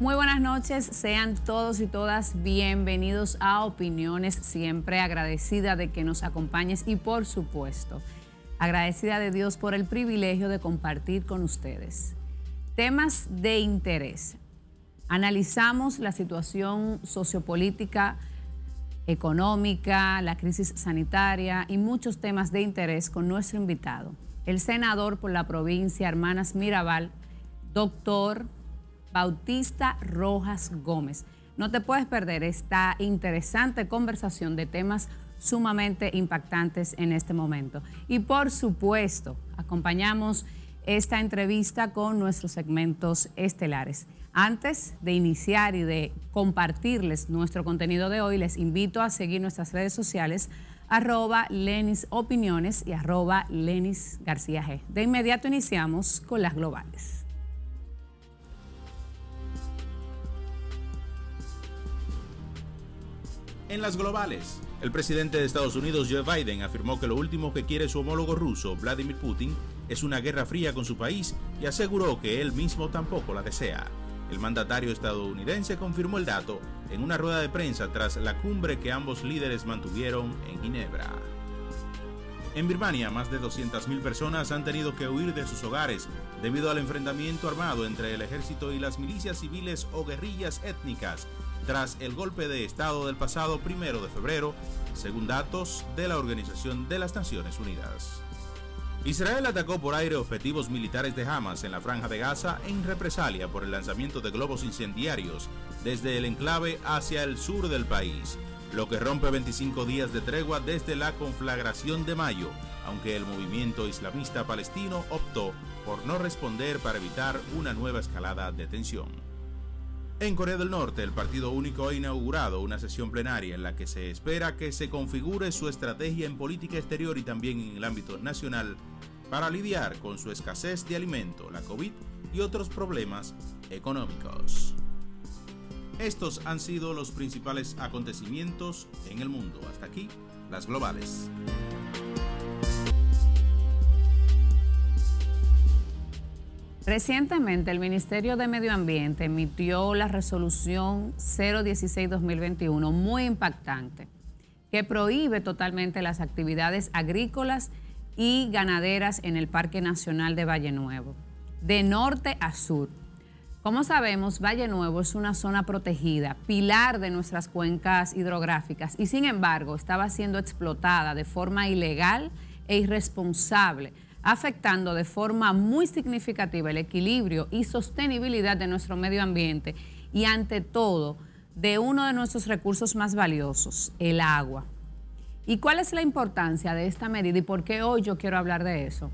Muy buenas noches, sean todos y todas bienvenidos a Opiniones, siempre agradecida de que nos acompañes y por supuesto, agradecida de Dios por el privilegio de compartir con ustedes. Temas de interés. Analizamos la situación sociopolítica, económica, la crisis sanitaria y muchos temas de interés con nuestro invitado, el senador por la provincia Hermanas Mirabal, doctor Bautista Rojas Gómez. No te puedes perder esta interesante conversación de temas sumamente impactantes en este momento. Y por supuesto, acompañamos esta entrevista con nuestros segmentos estelares. Antes de iniciar y de compartirles nuestro contenido de hoy, les invito a seguir nuestras redes sociales arroba Lenis Opiniones y arroba Lenis García G. De inmediato iniciamos con las globales. En las globales, el presidente de Estados Unidos Joe Biden afirmó que lo último que quiere su homólogo ruso, Vladimir Putin, es una guerra fría con su país y aseguró que él mismo tampoco la desea. El mandatario estadounidense confirmó el dato en una rueda de prensa tras la cumbre que ambos líderes mantuvieron en Ginebra. En Birmania, más de 200.000 personas han tenido que huir de sus hogares debido al enfrentamiento armado entre el ejército y las milicias civiles o guerrillas étnicas tras el golpe de Estado del pasado 1 de febrero, según datos de la Organización de las Naciones Unidas. Israel atacó por aire objetivos militares de Hamas en la franja de Gaza en represalia por el lanzamiento de globos incendiarios desde el enclave hacia el sur del país, lo que rompe 25 días de tregua desde la conflagración de mayo, aunque el movimiento islamista palestino optó por no responder para evitar una nueva escalada de tensión. En Corea del Norte, el Partido Único ha inaugurado una sesión plenaria en la que se espera que se configure su estrategia en política exterior y también en el ámbito nacional para lidiar con su escasez de alimento, la COVID y otros problemas económicos. Estos han sido los principales acontecimientos en el mundo. Hasta aquí, las globales. Recientemente, el Ministerio de Medio Ambiente emitió la resolución 016-2021, muy impactante, que prohíbe totalmente las actividades agrícolas y ganaderas en el Parque Nacional de Valle Nuevo, de norte a sur. Como sabemos, Valle Nuevo es una zona protegida, pilar de nuestras cuencas hidrográficas y sin embargo estaba siendo explotada de forma ilegal e irresponsable afectando de forma muy significativa el equilibrio y sostenibilidad de nuestro medio ambiente y ante todo de uno de nuestros recursos más valiosos, el agua. ¿Y cuál es la importancia de esta medida y por qué hoy yo quiero hablar de eso?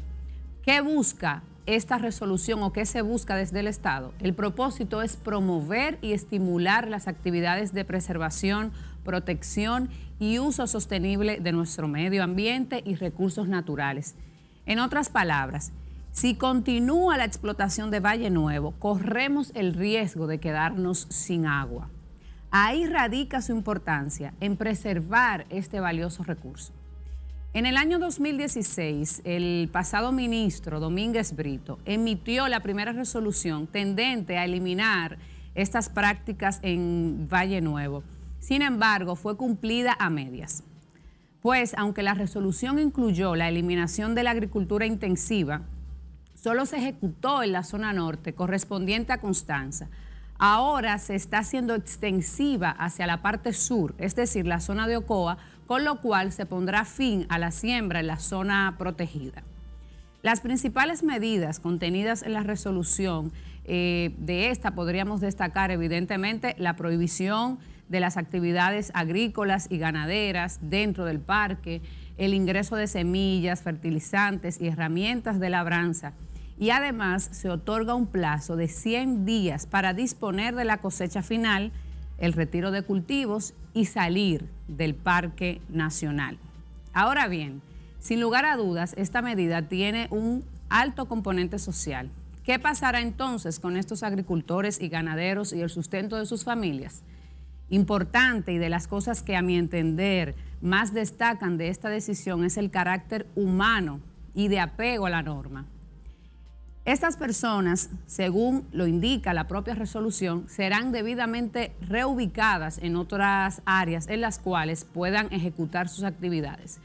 ¿Qué busca esta resolución o qué se busca desde el Estado? El propósito es promover y estimular las actividades de preservación, protección y uso sostenible de nuestro medio ambiente y recursos naturales en otras palabras, si continúa la explotación de Valle Nuevo, corremos el riesgo de quedarnos sin agua. Ahí radica su importancia en preservar este valioso recurso. En el año 2016, el pasado ministro Domínguez Brito emitió la primera resolución tendente a eliminar estas prácticas en Valle Nuevo. Sin embargo, fue cumplida a medias pues aunque la resolución incluyó la eliminación de la agricultura intensiva, solo se ejecutó en la zona norte correspondiente a Constanza. Ahora se está haciendo extensiva hacia la parte sur, es decir, la zona de Ocoa, con lo cual se pondrá fin a la siembra en la zona protegida. Las principales medidas contenidas en la resolución eh, de esta podríamos destacar evidentemente la prohibición de las actividades agrícolas y ganaderas dentro del parque, el ingreso de semillas, fertilizantes y herramientas de labranza. Y además se otorga un plazo de 100 días para disponer de la cosecha final, el retiro de cultivos y salir del Parque Nacional. Ahora bien, sin lugar a dudas, esta medida tiene un alto componente social. ¿Qué pasará entonces con estos agricultores y ganaderos y el sustento de sus familias? importante y de las cosas que a mi entender más destacan de esta decisión es el carácter humano y de apego a la norma. Estas personas, según lo indica la propia resolución, serán debidamente reubicadas en otras áreas en las cuales puedan ejecutar sus actividades.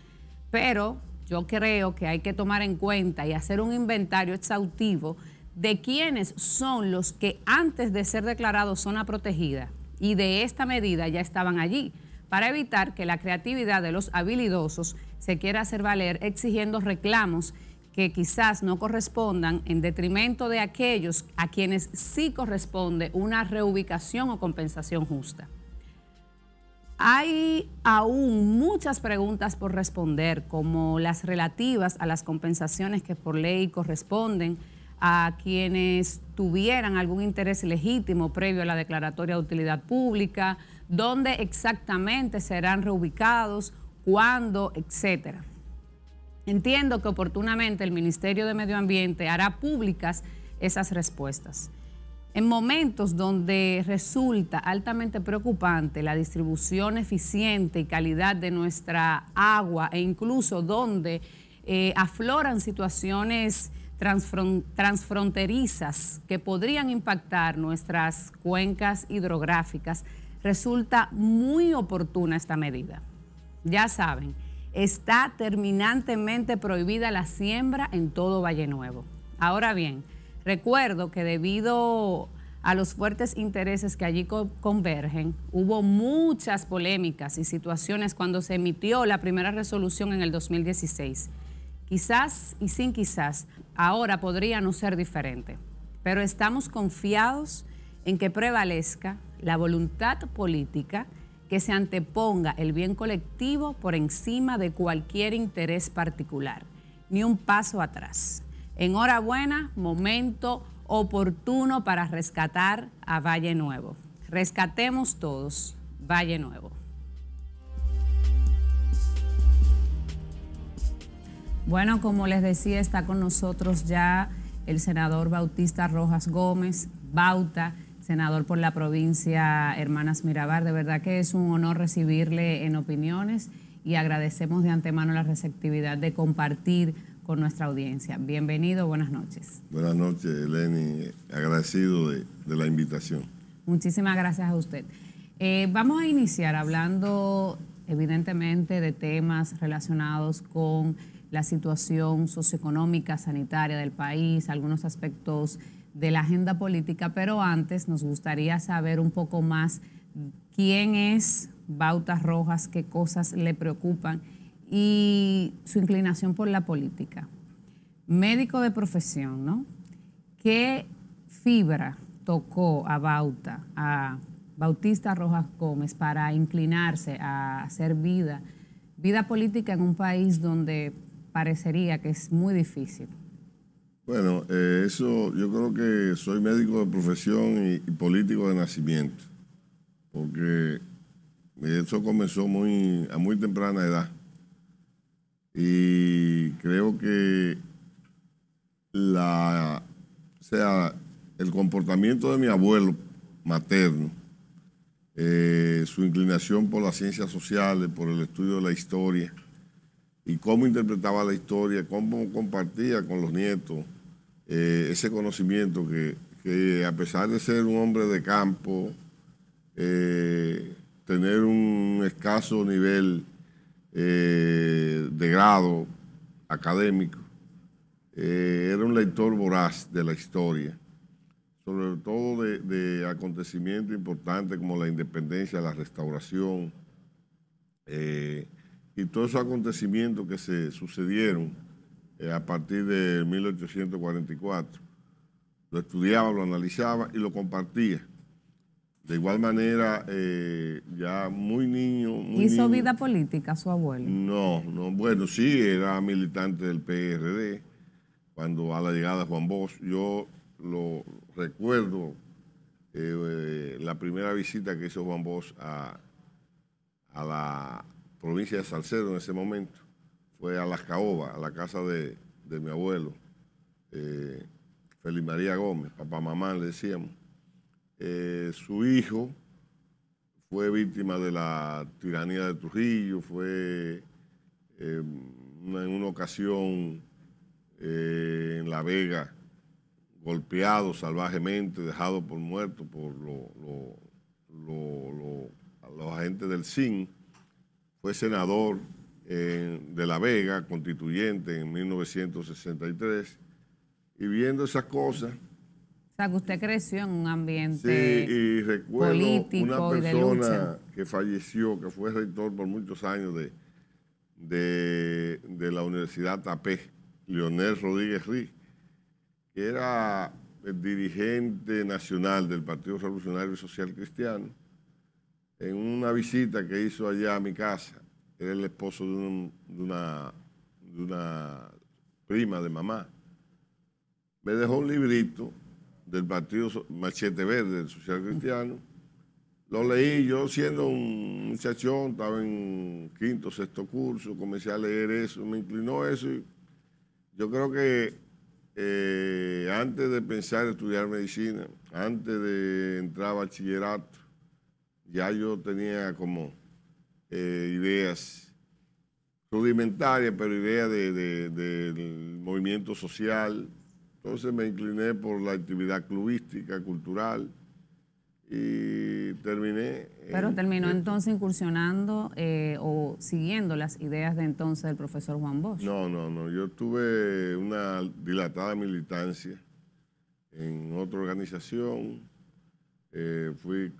Pero yo creo que hay que tomar en cuenta y hacer un inventario exhaustivo de quiénes son los que antes de ser declarados zona protegida y de esta medida ya estaban allí, para evitar que la creatividad de los habilidosos se quiera hacer valer exigiendo reclamos que quizás no correspondan en detrimento de aquellos a quienes sí corresponde una reubicación o compensación justa. Hay aún muchas preguntas por responder, como las relativas a las compensaciones que por ley corresponden a quienes tuvieran algún interés legítimo previo a la declaratoria de utilidad pública, dónde exactamente serán reubicados, cuándo, etcétera. Entiendo que oportunamente el Ministerio de Medio Ambiente hará públicas esas respuestas. En momentos donde resulta altamente preocupante la distribución eficiente y calidad de nuestra agua e incluso donde eh, afloran situaciones transfronterizas que podrían impactar nuestras cuencas hidrográficas, resulta muy oportuna esta medida. Ya saben, está terminantemente prohibida la siembra en todo Valle Nuevo. Ahora bien, recuerdo que debido a los fuertes intereses que allí convergen, hubo muchas polémicas y situaciones cuando se emitió la primera resolución en el 2016. Quizás y sin quizás, ahora podría no ser diferente, pero estamos confiados en que prevalezca la voluntad política que se anteponga el bien colectivo por encima de cualquier interés particular, ni un paso atrás. Enhorabuena, momento oportuno para rescatar a Valle Nuevo. Rescatemos todos Valle Nuevo. Bueno, como les decía, está con nosotros ya el senador Bautista Rojas Gómez, Bauta, senador por la provincia Hermanas Mirabar. De verdad que es un honor recibirle en opiniones y agradecemos de antemano la receptividad de compartir con nuestra audiencia. Bienvenido, buenas noches. Buenas noches, Eleni. Agradecido de, la invitación. Muchísimas gracias a usted. Eh, vamos a iniciar hablando evidentemente de temas relacionados con la situación socioeconómica, sanitaria del país, algunos aspectos de la agenda política, pero antes nos gustaría saber un poco más quién es Bautas Rojas, qué cosas le preocupan y su inclinación por la política. Médico de profesión, ¿no? ¿Qué fibra tocó a Bauta, a Bautista Rojas Gómez, para inclinarse a hacer vida, vida política en un país donde parecería que es muy difícil. Bueno, eh, eso yo creo que soy médico de profesión y, político de nacimiento, porque eso comenzó muy, a muy temprana edad. Y creo que la, sea, el comportamiento de mi abuelo materno, eh, su inclinación por las ciencias sociales, por el estudio de la historia, y cómo interpretaba la historia, cómo compartía con los nietos eh, ese conocimiento que, a pesar de ser un hombre de campo, eh, tener un escaso nivel eh, de grado académico, era un lector voraz de la historia, sobre todo de acontecimientos importantes como la independencia, la restauración, y todos esos acontecimientos que se sucedieron eh, a partir de 1844. Lo estudiaba, lo analizaba y lo compartía. De igual manera, eh, ya muy niño... ¿Hizo vida política su abuelo? No, no, bueno, sí, era militante del PRD cuando a la llegada de Juan Bosch. Yo lo recuerdo eh, la primera visita que hizo Juan Bosch a, a la provincia de Salcedo en ese momento, fue a Las Caobas, a la casa de, mi abuelo, eh, María Gómez, papá mamá le decíamos. Eh, su hijo fue víctima de la tiranía de Trujillo, fue em, en una ocasión eh, en La Vega golpeado salvajemente, dejado por muerto por los agentes del CIN fue senador eh, de La Vega, constituyente en 1963, y viendo esas cosas. O sea, que usted creció en un ambiente sí, y recuerdo una persona que falleció, que fue rector por muchos años de, de, la Universidad Tapé, Leonel Rodríguez Rí, que era el dirigente nacional del Partido Revolucionario Social Cristiano en una visita que hizo allá a mi casa, era el esposo de, una, prima de mamá, me dejó un librito del partido Machete Verde, del Social Cristiano. Lo leí yo siendo un muchachón, estaba en quinto, sexto curso, comencé a leer eso, me inclinó eso. yo creo que eh, antes de pensar en estudiar medicina, antes de entrar a bachillerato, ya yo tenía como eh, ideas rudimentarias, pero ideas de, del movimiento social. Entonces me incliné por la actividad clubística, cultural y terminé. Pero terminó entonces incursionando eh, o siguiendo las ideas de entonces del profesor Juan Bosch. No, no, no. Yo tuve una dilatada militancia en otra organización. Eh, fui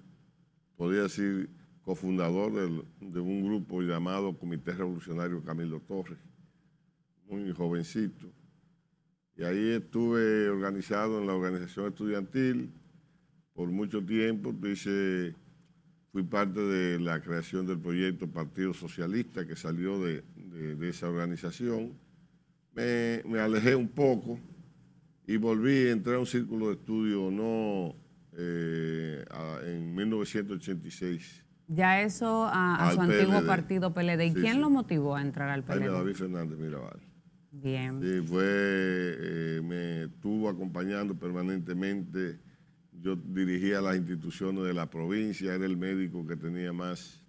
podría decir, cofundador de un grupo llamado Comité Revolucionario Camilo Torres, muy jovencito. Y ahí estuve organizado en la organización estudiantil por mucho tiempo. fui parte de la creación del proyecto Partido Socialista que salió de, esa organización. Me, alejé un poco y volví, a entrar a un círculo de estudio no eh, en 1986. Ya eso a, su antiguo partido PLD. ¿Y quién lo motivó a entrar al PLD? Jaime David Fernández Mirabal. Bien. Sí, fue, eh, me estuvo acompañando permanentemente. Yo dirigía las instituciones de la provincia, era el médico que tenía más...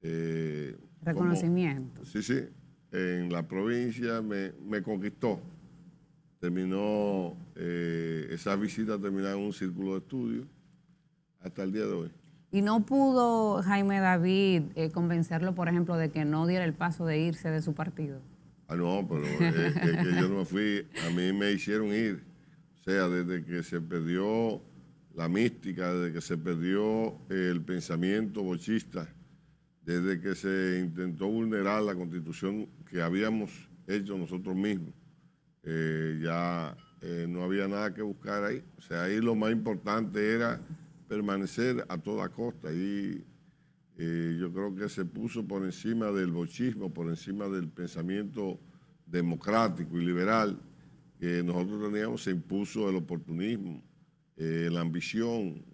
Eh, Reconocimiento. sí, sí. En la provincia me conquistó terminó, eh, esas visitas terminaron en un círculo de estudio hasta el día de hoy. ¿Y no pudo Jaime David eh, convencerlo, por ejemplo, de que no diera el paso de irse de su partido? Ah, no, pero eh, yo no fui, a mí me hicieron ir. O sea, desde que se perdió la mística, desde que se perdió el pensamiento bochista, desde que se intentó vulnerar la constitución que habíamos hecho nosotros mismos eh, ya eh, no había nada que buscar ahí. O sea, ahí lo más importante era permanecer a toda costa. y eh, yo creo que se puso por encima del bochismo, por encima del pensamiento democrático y liberal que nosotros teníamos, se impuso el oportunismo, la ambición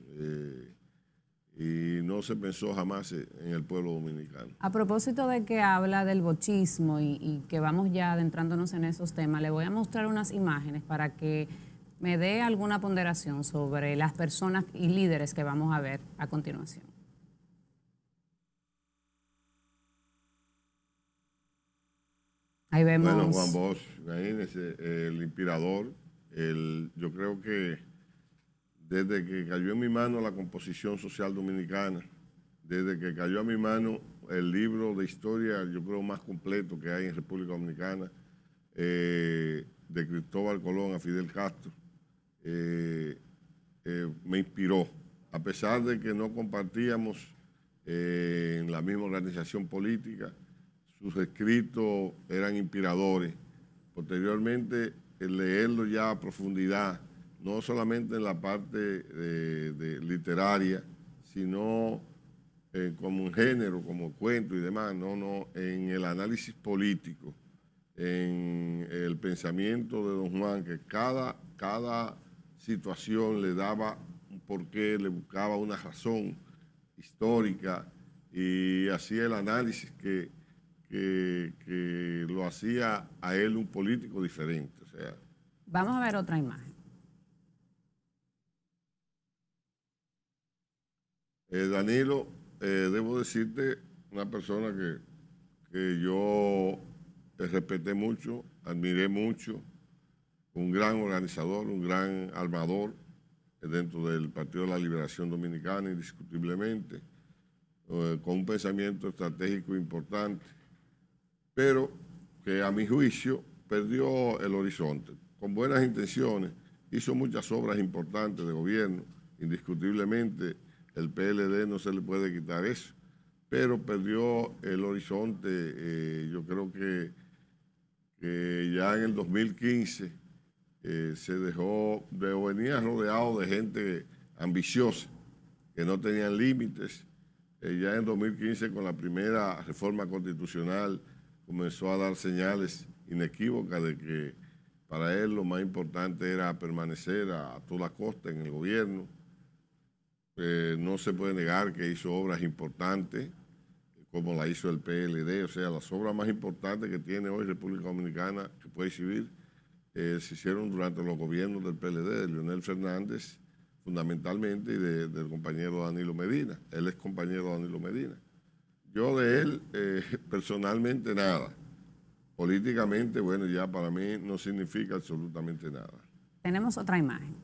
y no se pensó jamás e-, en el pueblo dominicano. A propósito de que habla del bochismo y, que vamos ya adentrándonos en esos temas, le voy a mostrar unas imágenes para que me dé alguna ponderación sobre las personas y líderes que vamos a ver a continuación. Ahí vemos. Bueno, Juan Bosch, el inspirador, el, yo creo que desde que cayó en mi mano la composición social dominicana, desde que cayó a mi mano el libro de historia, yo creo, más completo que hay en República Dominicana, eh, de Cristóbal Colón a Fidel Castro, eh, eh, me inspiró. A pesar de que no compartíamos en la misma organización política, sus escritos eran inspiradores. Posteriormente, el leerlo ya a profundidad, no solamente en la parte eh, literaria, sino eh, como un género, como cuento y demás, no, no, en el análisis político, en el pensamiento de don Juan, que cada, cada situación le daba un porqué, le buscaba una razón histórica y hacía el análisis que, lo hacía a él un político diferente. Vamos a ver otra imagen. Eh, Danilo, eh, debo decirte, una persona que, que yo respeté mucho, admiré mucho, un gran organizador, un gran armador eh, dentro del Partido de la Liberación Dominicana, indiscutiblemente, con un pensamiento estratégico importante, pero que a mi juicio perdió el horizonte. Con buenas intenciones, hizo muchas obras importantes de gobierno, indiscutiblemente el PLD no se le puede quitar eso, pero perdió el horizonte, eh, yo creo que, ya en el 2015 eh, se dejó, de, venía rodeado de gente ambiciosa, que no tenían límites, eh, ya en 2015 con la primera reforma constitucional comenzó a dar señales inequívocas de que para él lo más importante era permanecer a toda costa en el gobierno eh, no se puede negar que hizo obras importantes, como la hizo el PLD, o sea, las obras más importantes que tiene hoy República Dominicana que puede exhibir eh, se hicieron durante los gobiernos del PLD, de Leonel Fernández, fundamentalmente, y del compañero Danilo Medina. Él es compañero Danilo Medina. Yo de él, eh, personalmente, nada. Políticamente, bueno, ya para mí no significa absolutamente nada. Tenemos otra imagen.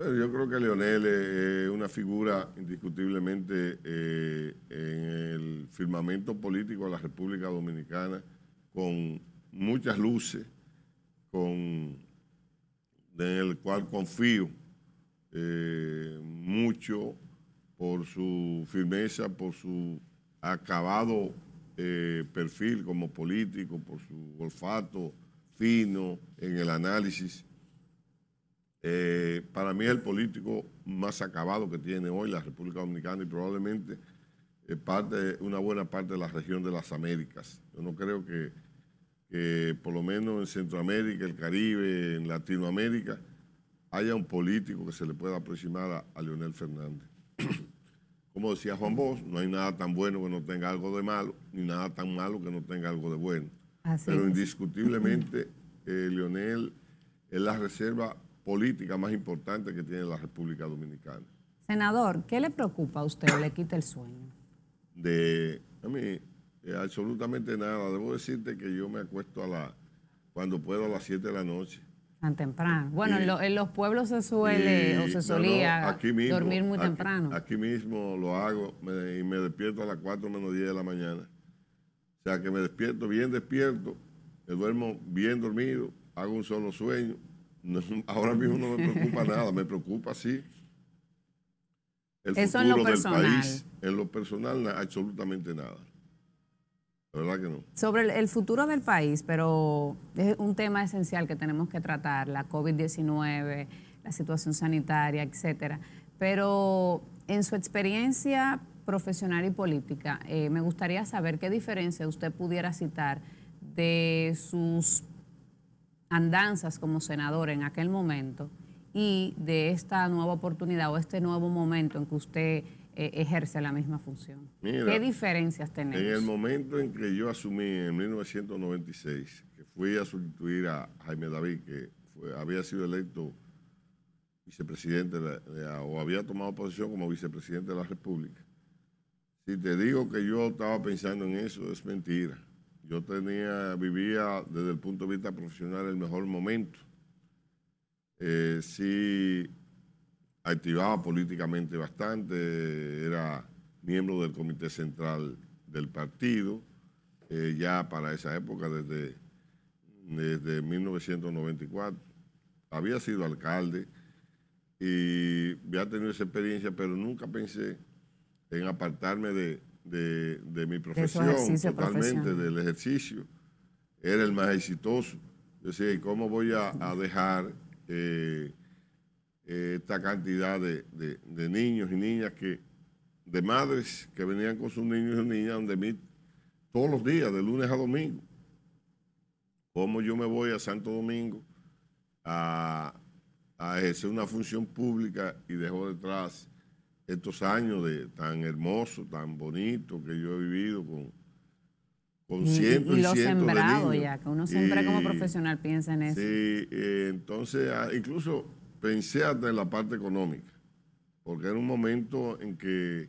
yo creo que Leonel es una figura indiscutiblemente eh, en el firmamento político de la República Dominicana, con muchas luces, con, en el cual confío eh, mucho por su firmeza, por su acabado eh, perfil como político, por su olfato fino en el análisis eh, para mí es el político más acabado que tiene hoy la República Dominicana y probablemente eh, parte, una buena parte de la región de las Américas. Yo no creo que, por lo menos en Centroamérica, el Caribe, en Latinoamérica, haya un político que se le pueda aproximar a, Leonel Fernández. Como decía Juan Bosch, no hay nada tan bueno que no tenga algo de malo, ni nada tan malo que no tenga algo de bueno. Pero indiscutiblemente, eh, Leonel es la reserva política más importante que tiene la República Dominicana. Senador, ¿qué le preocupa a usted le quita el sueño? De, a mí, eh, absolutamente nada. Debo decirte que yo me acuesto a la, cuando puedo a las 7 de la noche. Tan temprano. Bueno, en, los pueblos se suele o se solía dormir muy temprano. Aquí mismo lo hago y me despierto a las 4 menos 10 de la mañana. O sea que me despierto bien despierto, me duermo bien dormido, hago un solo sueño, ahora mismo no me preocupa nada, me preocupa sí. El Eso futuro en lo personal. Del país, en lo personal, absolutamente nada. La verdad que no. Sobre el, futuro del país, pero es un tema esencial que tenemos que tratar, la COVID-19, la situación sanitaria, etcétera. Pero en su experiencia profesional y política, eh, me gustaría saber qué diferencia usted pudiera citar de sus andanzas como senador en aquel momento y de esta nueva oportunidad o este nuevo momento en que usted eh, ejerce la misma función? ¿Qué diferencias tenemos? En el momento en que yo asumí, en 1996, que fui a sustituir a Jaime David, que había sido electo vicepresidente o había tomado posición como vicepresidente de la República. Si te digo que yo estaba pensando en eso, es mentira yo tenía, vivía desde el punto de vista profesional el mejor momento. Eh, sí, activaba políticamente bastante, era miembro del comité central del partido, eh, ya para esa época, desde, desde 1994. Había sido alcalde y había tenido esa experiencia, pero nunca pensé en apartarme de, de, mi profesión, totalmente, del ejercicio. Era el más exitoso. Yo decía, cómo voy a, dejar eh, esta cantidad de, niños y niñas que, de madres que venían con sus niños y niñas donde mí todos los días, de lunes a domingo. ¿Cómo yo me voy a Santo Domingo a, a ejercer una función pública y dejo detrás estos años de, tan hermoso, tan bonito que yo he vivido con, con cientos y, de y, y ya, que uno siempre como profesional piensa en eso. Sí, eh, entonces ah, incluso pensé hasta en la parte económica, porque era un momento en que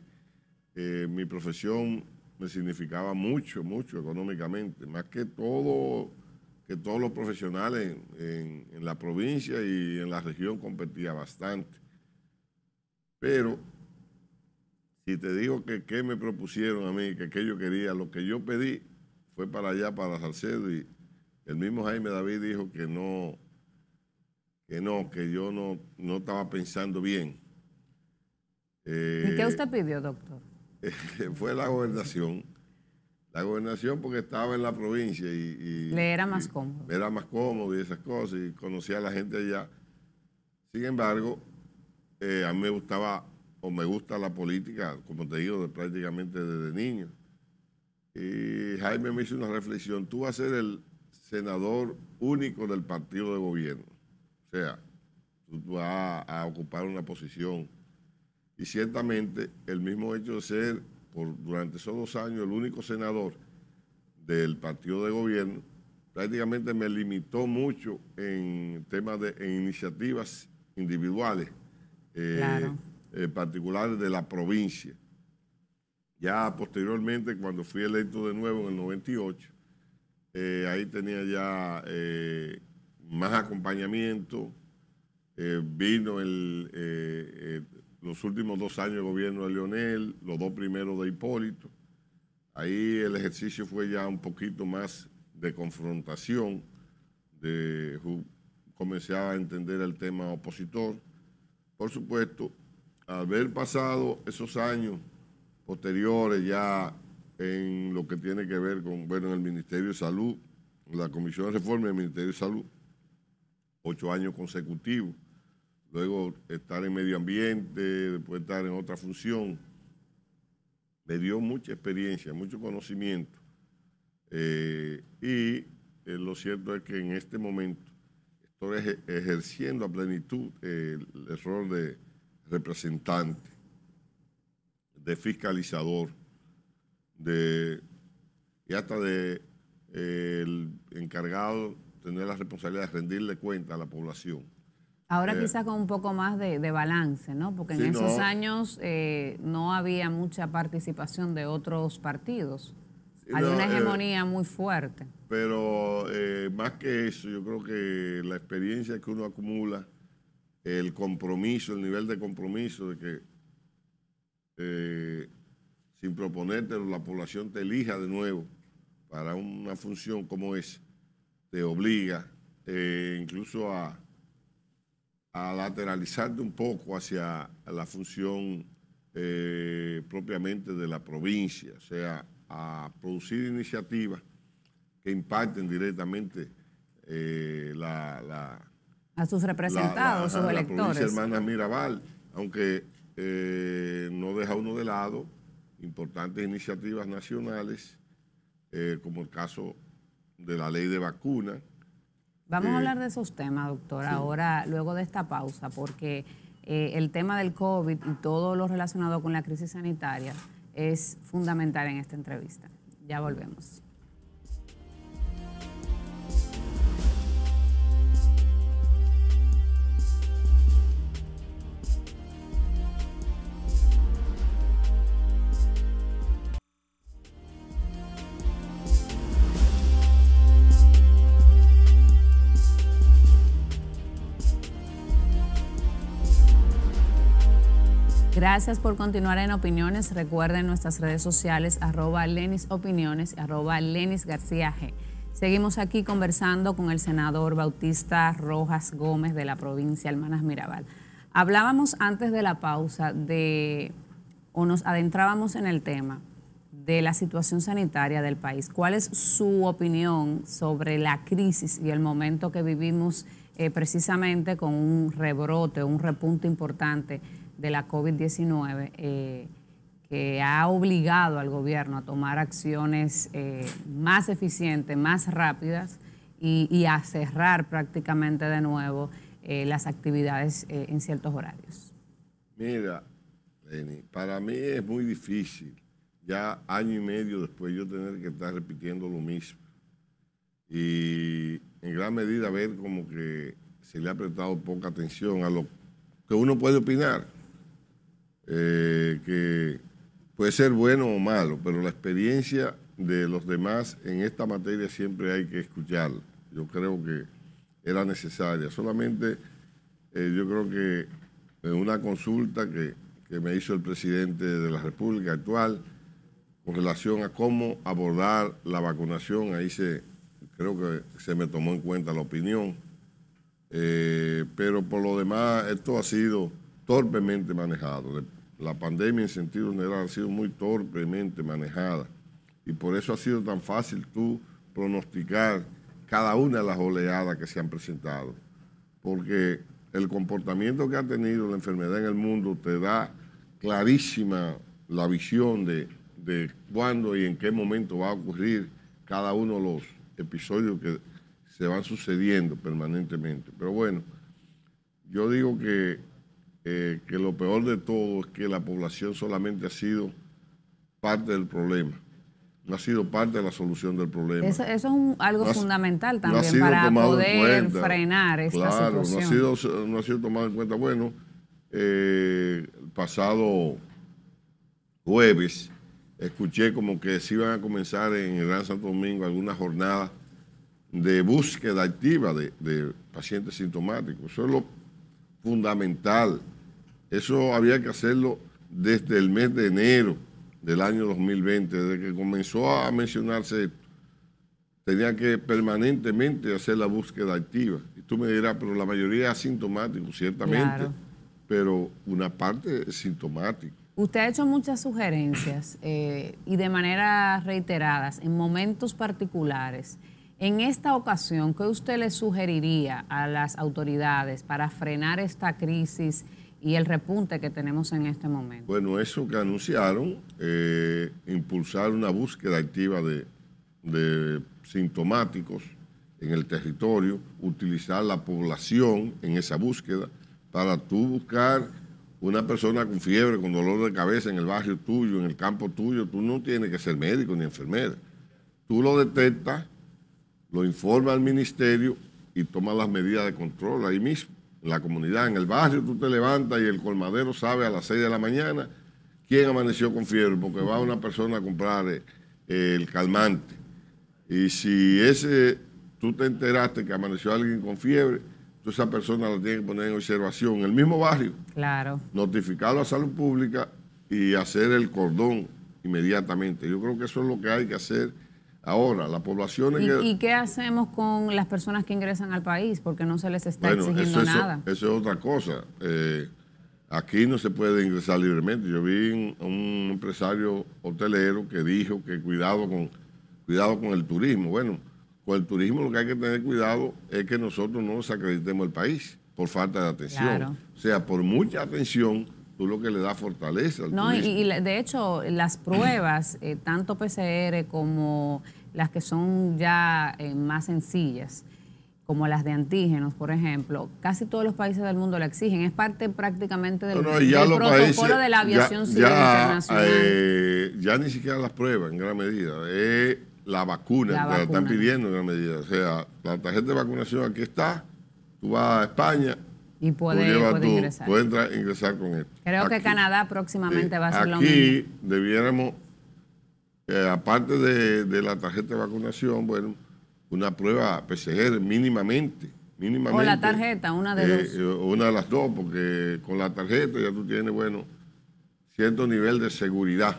eh, mi profesión me significaba mucho, mucho económicamente, más que todo que todos los profesionales en, en la provincia y en la región competía bastante. Pero si te digo que qué me propusieron a mí, que qué yo quería, lo que yo pedí fue para allá, para Salcedo, y el mismo Jaime David dijo que no, que no, que yo no, no estaba pensando bien. ¿Y qué eh, usted pidió, doctor? fue la gobernación. La gobernación porque estaba en la provincia y... Le era más cómodo. Era más cómodo y esas cosas, y conocía a la gente allá. Sin embargo, eh, a mí me gustaba o me gusta la política, como te digo, prácticamente desde niño. Y Jaime me hizo una reflexión, tú vas a ser el senador único del partido de gobierno. O sea, tú vas a ocupar una posición. Y ciertamente el mismo hecho de ser por, durante esos dos años el único senador del partido de gobierno, prácticamente me limitó mucho en temas de iniciativas individuales. Eh, claro eh, particulares de la provincia. Ya posteriormente, cuando fui electo de nuevo en el 98, eh, ahí tenía ya eh, más acompañamiento. Eh, vino el, los últimos dos años de gobierno de Leonel, los dos primeros de Hipólito. Ahí el ejercicio fue ya un poquito más de confrontación, de, comencé a entender el tema opositor. Por supuesto, haber pasado esos años posteriores ya en lo que tiene que ver con, bueno, en el Ministerio de Salud, la Comisión de Reforma del Ministerio de Salud, ocho años consecutivos, luego estar en medio ambiente, después estar en otra función, me dio mucha experiencia, mucho conocimiento. Eh, y eh, lo cierto es que en este momento estoy ejerciendo a plenitud el rol de representante, de fiscalizador, de, y hasta de eh, el encargado tener la responsabilidad de rendirle cuenta a la población. Ahora eh, quizás con un poco más de, balance, ¿no? Porque en esos años eh, no había mucha participación de otros partidos. Hay una hegemonía muy fuerte. Pero más que eso, yo creo que la experiencia que uno acumula el compromiso, el nivel de compromiso de que eh, sin proponértelo la población te elija de nuevo para una función como es te obliga eh, incluso a, a, lateralizarte un poco hacia la función eh, propiamente de la provincia, o sea, a producir iniciativas que impacten directamente la a sus representados, a sus electores. La hermana Mirabal, aunque eh, no deja uno de lado importantes iniciativas nacionales, eh, como el caso de la ley de vacuna. Vamos a eh, hablar de esos temas, doctor, ahora, luego de esta pausa, porque el tema del COVID y todo lo relacionado con la crisis sanitaria es fundamental en esta entrevista. Ya volvemos. Gracias por continuar en Opiniones. Recuerden nuestras redes sociales, arroba Lenis Opiniones, arroba Lenis García G. Seguimos aquí conversando con el senador Bautista Rojas Gómez de la provincia Hermanas Mirabal. Hablábamos antes de la pausa de, o nos adentrábamos en el tema de la situación sanitaria del país. ¿Cuál es su opinión sobre la crisis y el momento que vivimos eh, precisamente con un rebrote, un repunte importante? de la COVID-19 eh, que ha obligado al gobierno a tomar acciones eh, más eficientes, más rápidas y, a cerrar prácticamente de nuevo eh, las actividades en ciertos horarios. Mira, Lenny, para mí es muy difícil ya año y medio después yo tener que estar repitiendo lo mismo y en gran medida ver como que se le ha prestado poca atención a lo que uno puede opinar. Eh, que puede ser bueno o malo, pero la experiencia de los demás en esta materia siempre hay que escuchar. Yo creo que era necesaria. Solamente eh, yo creo que en una consulta que, me hizo el presidente de la República actual con relación a cómo abordar la vacunación, ahí se creo que se me tomó en cuenta la opinión. Eh, pero por lo demás, esto ha sido torpemente manejado la pandemia en sentido general ha sido muy torpemente manejada y por eso ha sido tan fácil tú pronosticar cada una de las oleadas que se han presentado, porque el comportamiento que ha tenido la enfermedad en el mundo te da clarísima la visión de, cuándo y en qué momento va a ocurrir cada uno de los episodios que se van sucediendo permanentemente. Pero bueno, yo digo que eh, que lo peor de todo es que la población solamente ha sido parte del problema. No ha sido parte de la solución del problema. Eso, es algo fundamental también para poder frenar esta situación. Claro, no, ha sido, tomado en cuenta. Bueno, eh, el pasado jueves escuché como que se iban a comenzar en el Gran Santo Domingo algunas jornadas de búsqueda activa de, de pacientes sintomáticos. Eso es lo fundamental. Eso había que hacerlo desde el mes de enero del año 2020, desde que comenzó a mencionarse Tenía que permanentemente hacer la búsqueda activa. Y tú me dirás, pero la mayoría es asintomático, ciertamente, pero una parte es sintomática. Usted ha hecho muchas sugerencias eh, y de manera reiteradas en momentos particulares. En esta ocasión, ¿qué usted le sugeriría a las autoridades para frenar esta crisis y el repunte que tenemos en este momento? Bueno, eso que anunciaron, eh, impulsar una búsqueda activa de, de sintomáticos en el territorio, utilizar la población en esa búsqueda para tú buscar una persona con fiebre, con dolor de cabeza en el barrio tuyo, en el campo tuyo, tú no tienes que ser médico ni enfermera. Tú lo detectas lo informa al ministerio y toma las medidas de control ahí mismo. En la comunidad, en el barrio, tú te levantas y el colmadero sabe a las 6 de la mañana quién amaneció con fiebre, porque va una persona a comprar eh, el calmante. Y si ese, tú te enteraste que amaneció alguien con fiebre, tú esa persona la tiene que poner en observación en el mismo barrio. Claro. Notificarlo a salud pública y hacer el cordón inmediatamente. Yo creo que eso es lo que hay que hacer Ahora, la población ¿Y, qué hacemos con las personas que ingresan al país? Porque no se les está exigiendo nada. Eso, es otra cosa. Eh, aquí no se puede ingresar libremente. Yo vi un empresario hotelero que dijo que cuidado con, cuidado con el turismo. Bueno, con el turismo lo que hay que tener cuidado es que nosotros no desacreditemos el país por falta de atención. O sea, por mucha atención tú lo que le das fortaleza. Al no, y, de hecho las pruebas, eh, tanto PCR como las que son ya eh, más sencillas, como las de antígenos, por ejemplo, casi todos los países del mundo la exigen. Es parte prácticamente del, protocolo de la aviación civil ya, eh, internacional. ya ni siquiera las pruebas en gran medida. Es la vacuna, la, vacuna. la están pidiendo en gran medida. O sea, la tarjeta de vacunación aquí está, tú vas a España, y puede, puede ingresar. Puede ingresar con esto. Creo que Canadá próximamente va a ser lo mismo. Aquí debiéramos, aparte de, la tarjeta de vacunación, bueno, una prueba PCR mínimamente. mínimamente o la tarjeta, una de eh, dos. Eh, una de las dos, porque con la tarjeta ya tú tienes, bueno, cierto nivel de seguridad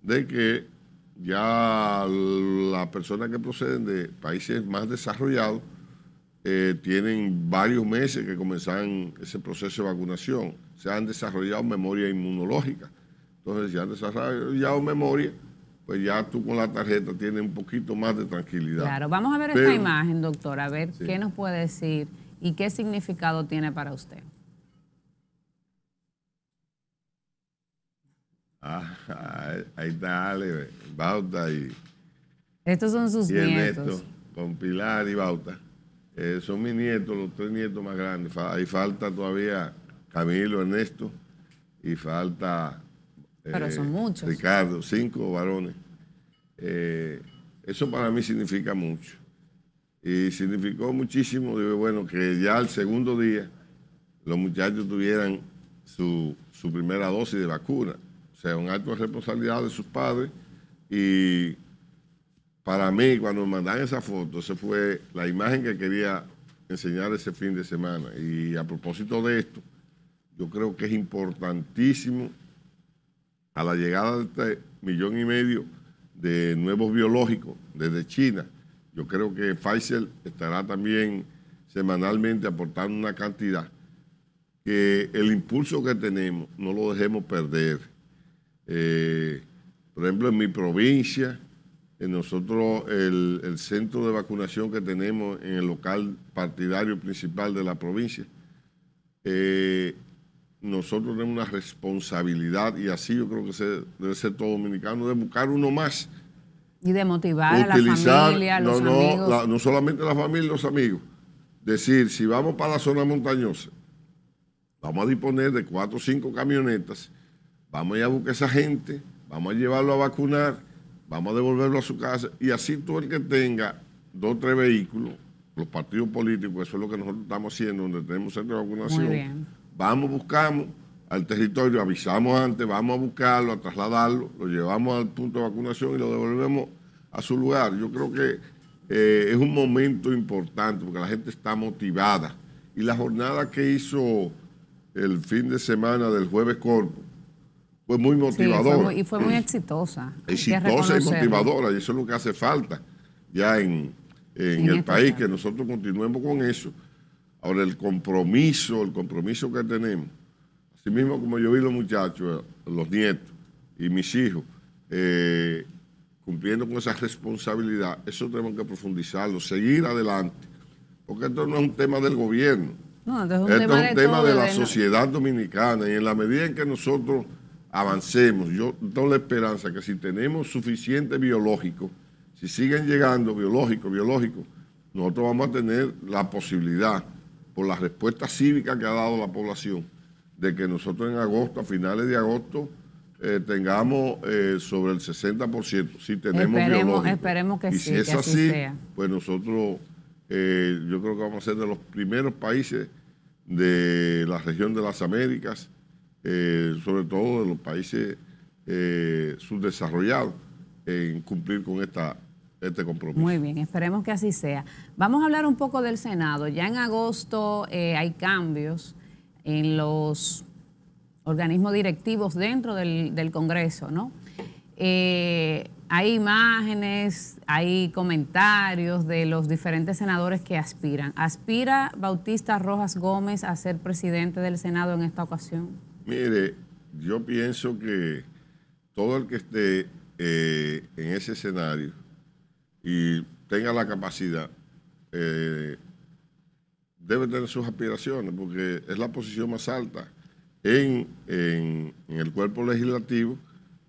de que ya las personas que proceden de países más desarrollados eh, tienen varios meses que comenzaron ese proceso de vacunación. Se han desarrollado memoria inmunológica. Entonces, si han desarrollado memoria, pues ya tú con la tarjeta tienes un poquito más de tranquilidad. Claro, vamos a ver esta imagen, doctor, a ver qué nos puede decir y qué significado tiene para usted. Ah, ahí está Ale, Bauta y... Estos son sus y nietos. con Pilar y Bauta. Eh, son mis nietos, los tres nietos más grandes. Ahí falta todavía Camilo, Ernesto y falta eh, Ricardo, cinco varones. Eh, eso para mí significa mucho. Y significó muchísimo, digo, bueno, que ya el segundo día los muchachos tuvieran su, su primera dosis de vacuna. O sea, un acto de responsabilidad de sus padres y para mí, cuando me mandan esa foto, esa fue la imagen que quería enseñar ese fin de semana. Y a propósito de esto, yo creo que es importantísimo a la llegada de este millón y medio de nuevos biológicos desde China. Yo creo que Pfizer estará también semanalmente aportando una cantidad que el impulso que tenemos no lo dejemos perder. Eh, por ejemplo, en mi provincia, eh, nosotros el, centro de vacunación que tenemos en el local partidario principal de la provincia, eh, nosotros tenemos una responsabilidad, y así yo creo que se, debe ser todo dominicano, de buscar uno más. Y de motivar a la familia, a los amigos. no solamente la familia los amigos. Decir, si vamos para la zona montañosa, vamos a disponer de cuatro o cinco camionetas, vamos a ir a buscar a esa gente, vamos a llevarlo a vacunar vamos a devolverlo a su casa y así todo el que tenga dos o tres vehículos, los partidos políticos, eso es lo que nosotros estamos haciendo, donde tenemos centro de vacunación, vamos, buscamos al territorio, avisamos antes, vamos a buscarlo, a trasladarlo, lo llevamos al punto de vacunación y lo devolvemos a su lugar. Yo creo que eh, es un momento importante porque la gente está motivada. Y la jornada que hizo el fin de semana del jueves corpo, fue muy motivador y fue muy eh, exitosa. Exitosa y motivadora, y eso es lo que hace falta ya en, el país, que nosotros continuemos con eso. Ahora, el compromiso, el compromiso que tenemos, así mismo como yo vi los muchachos, eh, los nietos y mis hijos, eh, cumpliendo con esa responsabilidad, eso tenemos que profundizarlo, seguir adelante, porque esto no es un tema del gobierno, no, es un esto tema es un tema de la sociedad dominicana y en la medida en que nosotros avancemos. Yo tengo la esperanza que si tenemos suficiente biológico, si siguen llegando biológico, biológico, nosotros vamos a tener la posibilidad, por la respuesta cívica que ha dado la población, de que nosotros en agosto, a finales de agosto, eh, tengamos eh, sobre el 60%, si tenemos esperemos, biológico. Esperemos que sí, si es así, pues nosotros, eh, yo creo que vamos a ser de los primeros países de la región de las Américas eh, sobre todo en los países eh, subdesarrollados, en cumplir con esta, este compromiso. Muy bien, esperemos que así sea. Vamos a hablar un poco del Senado. Ya en agosto eh, hay cambios en los organismos directivos dentro del, del Congreso, ¿no? hay imágenes, hay comentarios de los diferentes senadores que aspiran. ¿Aspira Bautista Rojas Gómez a ser presidente del Senado en esta ocasión? Mire, yo pienso que todo el que esté eh, en ese escenario y tenga la capacidad, eh, debe tener sus aspiraciones, porque es la posición más alta en, el cuerpo legislativo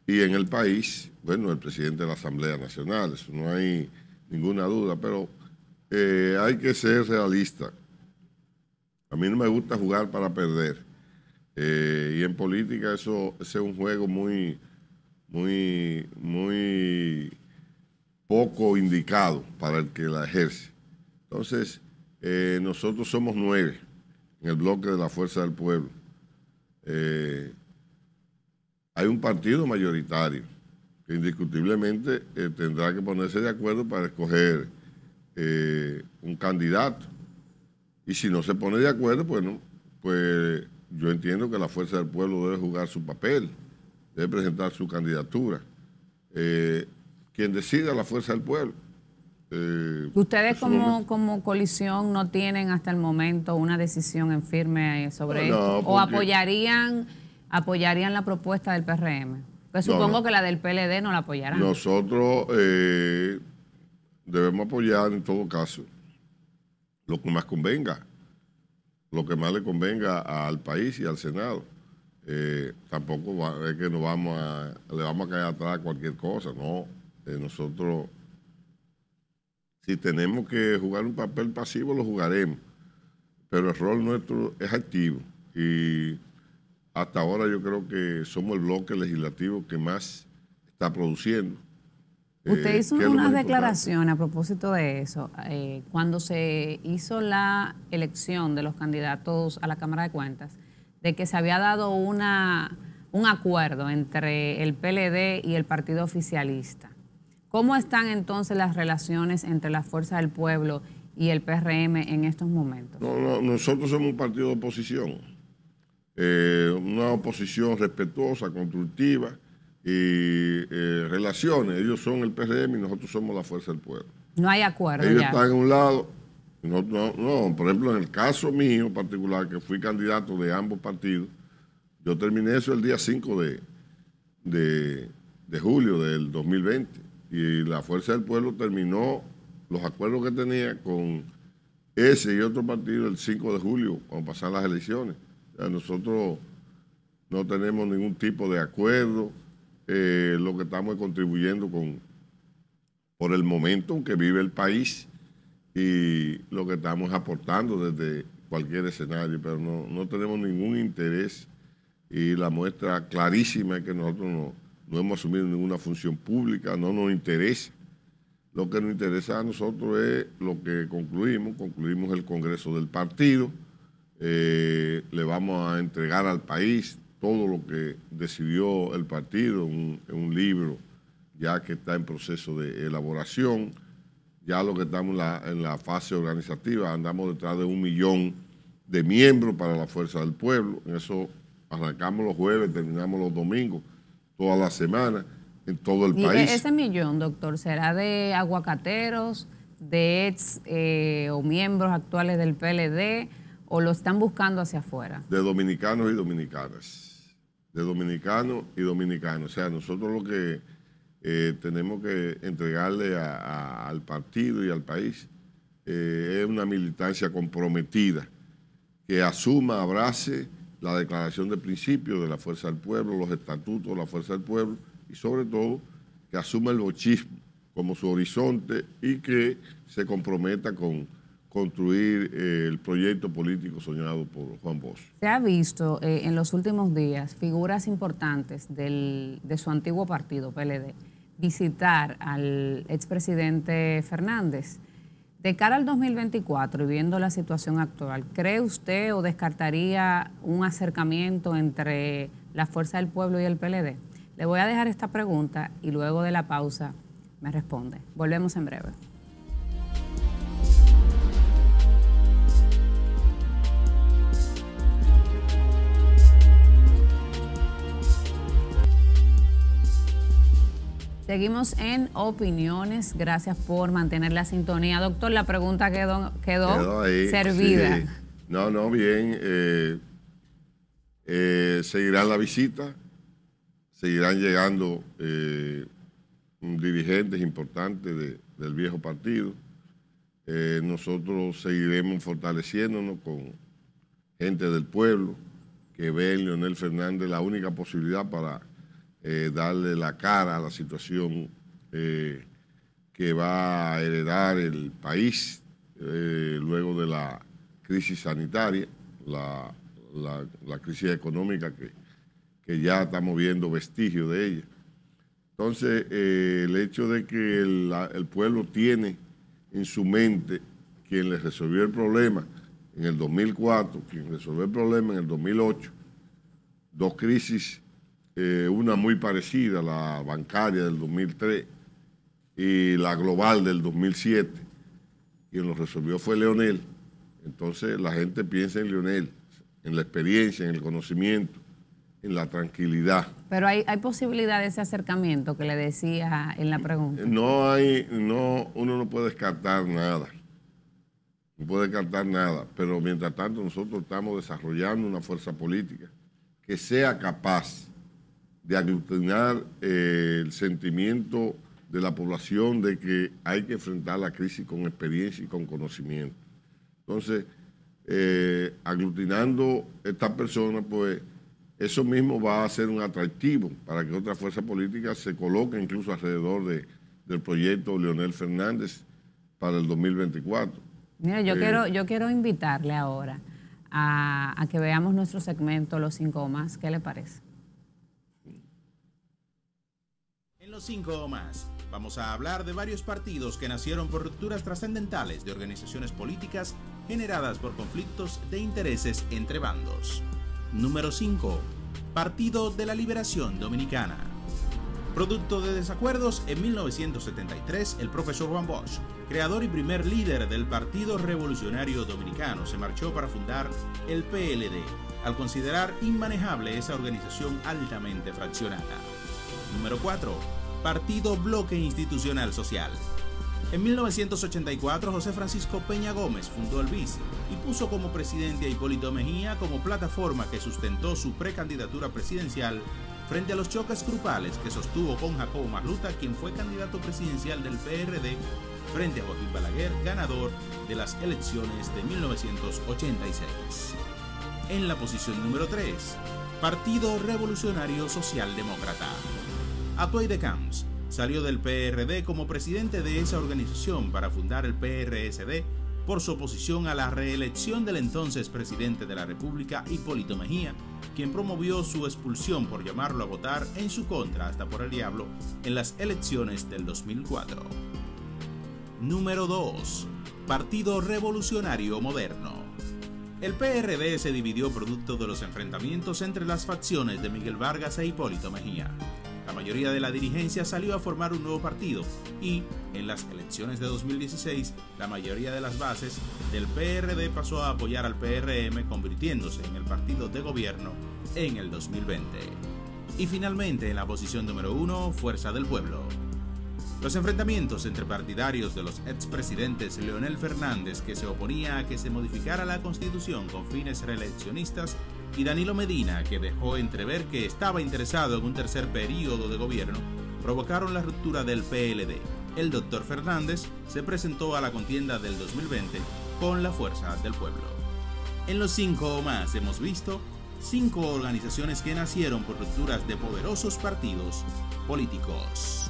y en el país, bueno, el presidente de la Asamblea Nacional, eso no hay ninguna duda, pero eh, hay que ser realista. A mí no me gusta jugar para perder eh, y en política eso es un juego muy, muy, muy poco indicado para el que la ejerce. Entonces, eh, nosotros somos nueve en el bloque de la Fuerza del Pueblo. Eh, hay un partido mayoritario que indiscutiblemente tendrá que ponerse de acuerdo para escoger un candidato. Y si no se pone de acuerdo, bueno, pues yo entiendo que la fuerza del pueblo debe jugar su papel, debe presentar su candidatura. Eh, quien decida la fuerza del pueblo. Eh, ¿Ustedes como, como coalición no tienen hasta el momento una decisión en firme eh, sobre esto? ¿O apoyarían, apoyarían la propuesta del PRM? Pues supongo que la del PLD no la apoyarán. Nosotros debemos apoyar en todo caso lo que más convenga lo que más le convenga al país y al Senado. Eh, tampoco es que nos vamos a, le vamos a caer atrás a cualquier cosa, no. Eh, nosotros, si tenemos que jugar un papel pasivo, lo jugaremos. Pero el rol nuestro es activo. Y hasta ahora yo creo que somos el bloque legislativo que más está produciendo. Usted eh, hizo una declaración a propósito de eso. Eh, cuando se hizo la elección de los candidatos a la Cámara de Cuentas, de que se había dado una, un acuerdo entre el PLD y el Partido Oficialista. ¿Cómo están entonces las relaciones entre la Fuerza del Pueblo y el PRM en estos momentos? No, nosotros somos un partido de oposición. Eh, una oposición respetuosa, constructiva y eh, relaciones. Ellos son el PRM y nosotros somos la Fuerza del Pueblo. No hay acuerdo. Ellos están en un lado. No, por ejemplo, en el caso mío particular, que fui candidato de ambos partidos, yo terminé eso el día 5 de, de, julio del 2020 y la Fuerza del Pueblo terminó los acuerdos que tenía con ese y otro partido el 5 de julio, cuando pasaron las elecciones. nosotros no tenemos ningún tipo de acuerdo eh, lo que estamos contribuyendo con, por el momento que vive el país y lo que estamos aportando desde cualquier escenario, pero no, tenemos ningún interés y la muestra clarísima es que nosotros no, hemos asumido ninguna función pública, no nos interesa. Lo que nos interesa a nosotros es lo que concluimos, concluimos el Congreso del Partido, eh, le vamos a entregar al país todo lo que decidió el partido en un, libro ya que está en proceso de elaboración. Ya lo que estamos en la, fase organizativa, andamos detrás de un millón de miembros para la Fuerza del Pueblo. En eso arrancamos los jueves, terminamos los domingos, todas la semana, en todo el país. ¿Ese millón, doctor, será de aguacateros, de ex eh, o miembros actuales del PLD, o lo están buscando hacia afuera? De dominicanos y dominicanas de dominicanos y dominicanos. O sea, nosotros lo que eh, tenemos que entregarle al partido y al país eh, es una militancia comprometida que asuma, abrace la declaración de principios de la Fuerza del Pueblo, los estatutos de la Fuerza del Pueblo y sobre todo que asuma el bochismo como su horizonte y que se comprometa con construir eh, el proyecto político soñado por Juan Bosch. Se ha visto eh, en los últimos días figuras importantes de su antiguo partido, PLD, visitar al expresidente Fernández. De cara al 2024 y viendo la situación actual, ¿cree usted o descartaría un acercamiento entre la Fuerza del Pueblo y el PLD? Le voy a dejar esta pregunta y luego de la pausa me responde. Volvemos en breve. Seguimos en opiniones. Gracias por mantener la sintonía. Doctor, la pregunta quedó, servida. No, no, bien. Seguirá eh, eh, seguirán la visita, seguirán llegando eh, dirigentes importantes del viejo partido. nosotros seguiremos fortaleciéndonos con gente del pueblo que ve en Leonel Fernández la única posibilidad para eh, darle la cara a la situación eh, que va a heredar el país eh, luego de la crisis sanitaria, la, crisis económica que, ya estamos viendo vestigios de ella. Entonces, el hecho de que el, el pueblo tiene en su mente quien le resolvió el problema en el 2004, quien resolvió el problema en el 2008, dos crisis eh, una muy parecida, la bancaria del 2003 y la global del 2007. Quien lo resolvió fue Leonel. Entonces la gente piensa en Leonel, en la experiencia, en el conocimiento, en la tranquilidad. Pero hay, posibilidad de ese acercamiento que le decía en la pregunta. No hay, no, uno no puede descartar nada. No puede descartar nada. Pero mientras tanto nosotros estamos desarrollando una fuerza política que sea capaz de aglutinar eh, el sentimiento de la población de que hay que enfrentar la crisis con experiencia y con conocimiento. Entonces, eh, aglutinando estas personas, pues eso mismo va a ser un atractivo para que otra fuerza política se coloquen incluso alrededor de, del proyecto Leonel Fernández para el 2024. Mira, yo, eh, quiero, yo quiero invitarle ahora a, a, que veamos nuestro segmento Los Cinco Más. ¿Qué le parece? o más, vamos a hablar de varios partidos que nacieron por rupturas trascendentales de organizaciones políticas generadas por conflictos de intereses entre bandos. Número 5. Partido de la Liberación Dominicana. Producto de desacuerdos, en 1973 el profesor Juan Bosch, creador y primer líder del Partido Revolucionario Dominicano, se marchó para fundar el PLD, al considerar inmanejable esa organización altamente fraccionada. Número 4. Partido Bloque Institucional Social. En 1984, José Francisco Peña Gómez fundó el BIS y puso como presidente a Hipólito Mejía como plataforma que sustentó su precandidatura presidencial frente a los choques grupales que sostuvo con Jacobo Marluta quien fue candidato presidencial del PRD, frente a Joaquín Balaguer, ganador de las elecciones de 1986. En la posición número 3, Partido Revolucionario Socialdemócrata. Atuay de Camps salió del PRD como presidente de esa organización para fundar el PRSD por su oposición a la reelección del entonces presidente de la República, Hipólito Mejía, quien promovió su expulsión por llamarlo a votar en su contra hasta por el diablo en las elecciones del 2004. Número 2. Partido Revolucionario Moderno. El PRD se dividió producto de los enfrentamientos entre las facciones de Miguel Vargas e Hipólito Mejía. La mayoría de la dirigencia salió a formar un nuevo partido y, en las elecciones de 2016, la mayoría de las bases del PRD pasó a apoyar al PRM convirtiéndose en el partido de gobierno en el 2020. Y finalmente, en la posición número uno Fuerza del Pueblo. Los enfrentamientos entre partidarios de los expresidentes Leonel Fernández, que se oponía a que se modificara la constitución con fines reeleccionistas, y Danilo Medina, que dejó entrever que estaba interesado en un tercer periodo de gobierno, provocaron la ruptura del PLD. El doctor Fernández se presentó a la contienda del 2020 con la fuerza del pueblo. En los cinco o más hemos visto cinco organizaciones que nacieron por rupturas de poderosos partidos políticos.